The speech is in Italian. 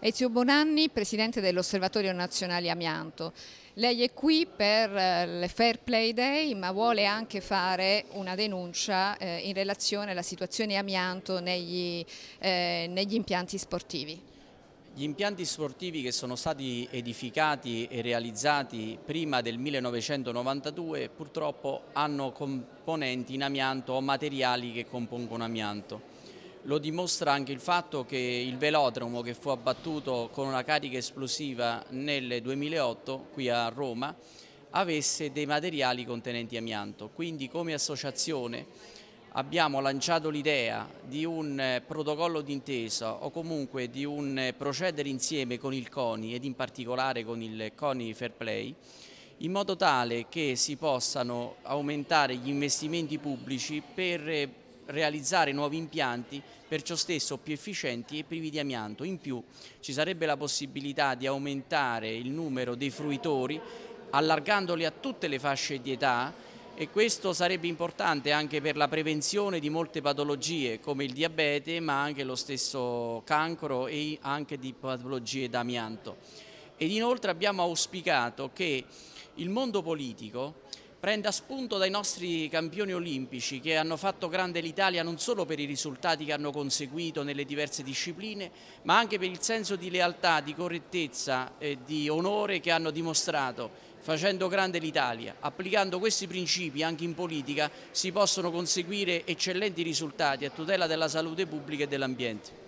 Ezio Bonanni, Presidente dell'Osservatorio Nazionale Amianto. Lei è qui per il eh, Fair Play Day ma vuole anche fare una denuncia eh, in relazione alla situazione amianto negli, eh, negli impianti sportivi. Gli impianti sportivi che sono stati edificati e realizzati prima del 1992 purtroppo hanno componenti in amianto o materiali che compongono amianto. Lo dimostra anche il fatto che il velodromo che fu abbattuto con una carica esplosiva nel 2008 qui a Roma avesse dei materiali contenenti amianto. Quindi come associazione abbiamo lanciato l'idea di un eh, protocollo d'intesa o comunque di un eh, procedere insieme con il CONI ed in particolare con il CONI Fair Play in modo tale che si possano aumentare gli investimenti pubblici per eh, realizzare nuovi impianti perciò stesso più efficienti e privi di amianto. In più ci sarebbe la possibilità di aumentare il numero dei fruitori allargandoli a tutte le fasce di età e questo sarebbe importante anche per la prevenzione di molte patologie come il diabete ma anche lo stesso cancro e anche di patologie d'amianto. Ed inoltre abbiamo auspicato che il mondo politico prenda spunto dai nostri campioni olimpici che hanno fatto grande l'Italia non solo per i risultati che hanno conseguito nelle diverse discipline, ma anche per il senso di lealtà, di correttezza e di onore che hanno dimostrato facendo grande l'Italia. Applicando questi principi anche in politica si possono conseguire eccellenti risultati a tutela della salute pubblica e dell'ambiente.